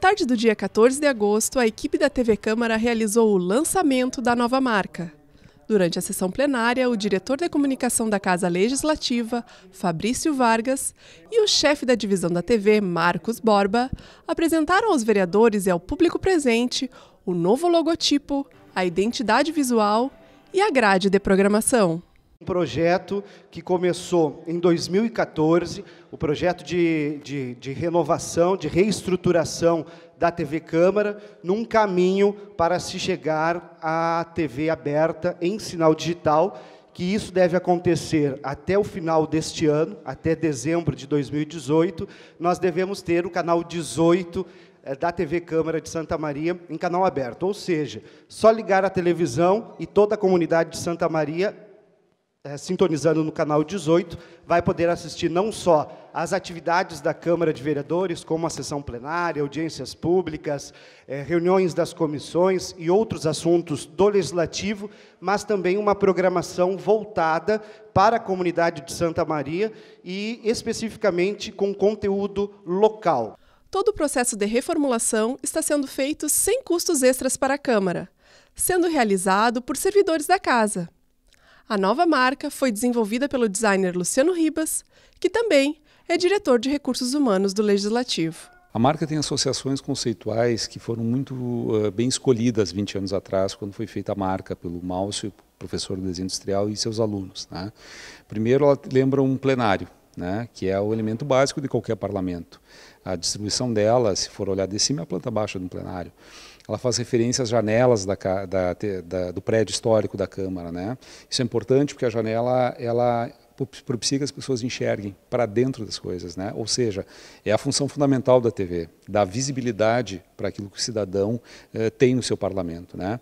tarde do dia 14 de agosto, a equipe da TV Câmara realizou o lançamento da nova marca. Durante a sessão plenária, o diretor de comunicação da Casa Legislativa, Fabrício Vargas, e o chefe da divisão da TV, Marcos Borba, apresentaram aos vereadores e ao público presente o novo logotipo, a identidade visual e a grade de programação um projeto que começou em 2014, o projeto de, de, de, renovação, de reestruturação da TV Câmara, num caminho para se chegar à TV aberta em sinal digital, que isso deve acontecer até o final deste ano, até dezembro de 2018, nós devemos ter o canal 18 eh, da TV Câmara de Santa Maria em canal aberto, ou seja, só ligar a televisão e toda a comunidade de Santa Maria é, sintonizando no canal 18, vai poder assistir não só as atividades da Câmara de Vereadores, como a sessão plenária, audiências públicas, é, reuniões das comissões e outros assuntos do Legislativo, mas também uma programação voltada para a comunidade de Santa Maria e especificamente com conteúdo local. Todo o processo de reformulação está sendo feito sem custos extras para a Câmara, sendo realizado por servidores da Casa. A nova marca foi desenvolvida pelo designer Luciano Ribas, que também é diretor de recursos humanos do Legislativo. A marca tem associações conceituais que foram muito uh, bem escolhidas 20 anos atrás, quando foi feita a marca pelo Márcio, professor de desenho industrial, e seus alunos. Né? Primeiro, ela lembra um plenário, né? que é o elemento básico de qualquer parlamento. A distribuição dela, se for olhar de cima, é a planta baixa do plenário ela faz referência às janelas da, da, da, do prédio histórico da Câmara. Né? Isso é importante porque a janela ela propicia que as pessoas enxerguem para dentro das coisas, né? Ou seja, é a função fundamental da TV, dar visibilidade para aquilo que o cidadão eh, tem no seu parlamento, né?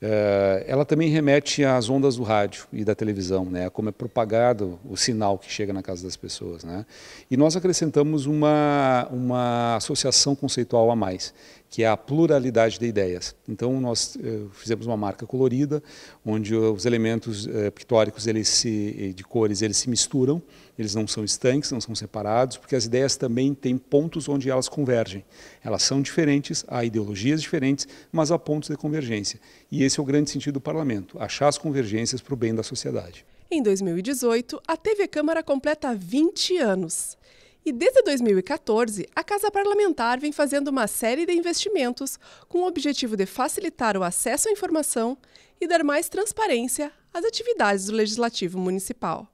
Eh, ela também remete às ondas do rádio e da televisão, né? Como é propagado o sinal que chega na casa das pessoas, né? E nós acrescentamos uma uma associação conceitual a mais, que é a pluralidade de ideias. Então nós eh, fizemos uma marca colorida, onde os elementos eh, pictóricos eles se, de cores eles eles se misturam, eles não são estanques, não são separados, porque as ideias também têm pontos onde elas convergem. Elas são diferentes, há ideologias diferentes, mas há pontos de convergência. E esse é o grande sentido do parlamento, achar as convergências para o bem da sociedade. Em 2018, a TV Câmara completa 20 anos. E desde 2014, a Casa Parlamentar vem fazendo uma série de investimentos com o objetivo de facilitar o acesso à informação e dar mais transparência às atividades do Legislativo Municipal.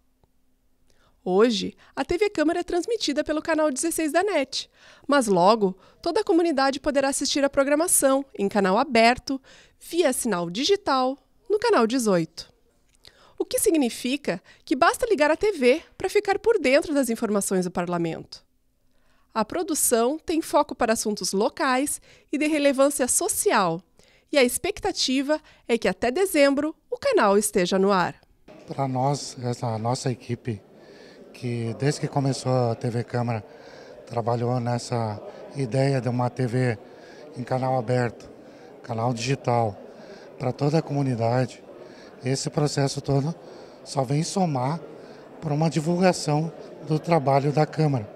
Hoje, a TV Câmara é transmitida pelo canal 16 da NET, mas logo toda a comunidade poderá assistir a programação em canal aberto, via sinal digital, no canal 18. O que significa que basta ligar a TV para ficar por dentro das informações do parlamento. A produção tem foco para assuntos locais e de relevância social, e a expectativa é que até dezembro o canal esteja no ar. Para nós, essa nossa equipe que desde que começou a TV Câmara trabalhou nessa ideia de uma TV em canal aberto, canal digital, para toda a comunidade. Esse processo todo só vem somar para uma divulgação do trabalho da Câmara.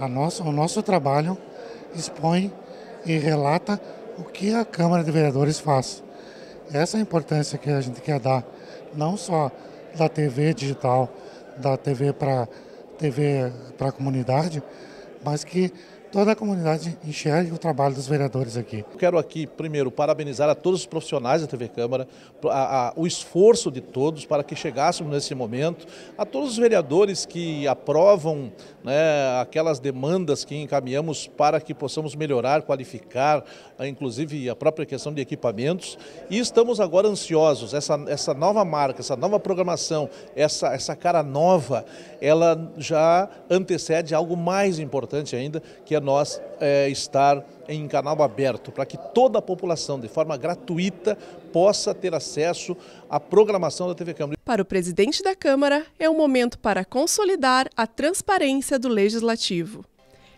A o nosso trabalho expõe e relata o que a Câmara de Vereadores faz. Essa é a importância que a gente quer dar, não só da TV digital, da TV para TV para a comunidade, mas que toda a comunidade enxergue o trabalho dos vereadores aqui. Quero aqui, primeiro, parabenizar a todos os profissionais da TV Câmara, a, a, o esforço de todos para que chegássemos nesse momento, a todos os vereadores que aprovam né, aquelas demandas que encaminhamos para que possamos melhorar, qualificar, inclusive a própria questão de equipamentos. E estamos agora ansiosos, essa, essa nova marca, essa nova programação, essa, essa cara nova, ela já antecede algo mais importante ainda, que é é nós é, estar em canal aberto, para que toda a população, de forma gratuita, possa ter acesso à programação da TV Câmara. Para o presidente da Câmara, é um momento para consolidar a transparência do legislativo.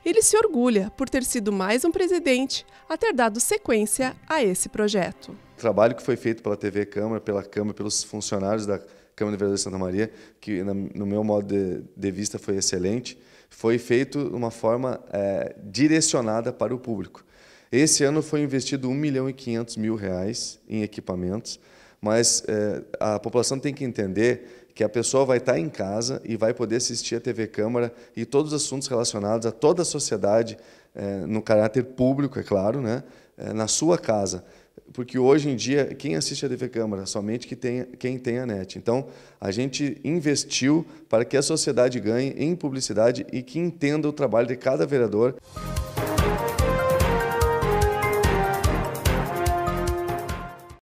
Ele se orgulha por ter sido mais um presidente a ter dado sequência a esse projeto. O trabalho que foi feito pela TV Câmara, pela Câmara, pelos funcionários da Câmara, Câmara Universitária de Santa Maria, que no meu modo de, de vista foi excelente, foi feito de uma forma é, direcionada para o público. Esse ano foi investido 1 milhão e 500 mil reais em equipamentos, mas é, a população tem que entender que a pessoa vai estar em casa e vai poder assistir a TV Câmara e todos os assuntos relacionados a toda a sociedade, é, no caráter público, é claro, né, é, na sua casa porque hoje em dia, quem assiste a TV Câmara? Somente que tem, quem tem a net. Então, a gente investiu para que a sociedade ganhe em publicidade e que entenda o trabalho de cada vereador.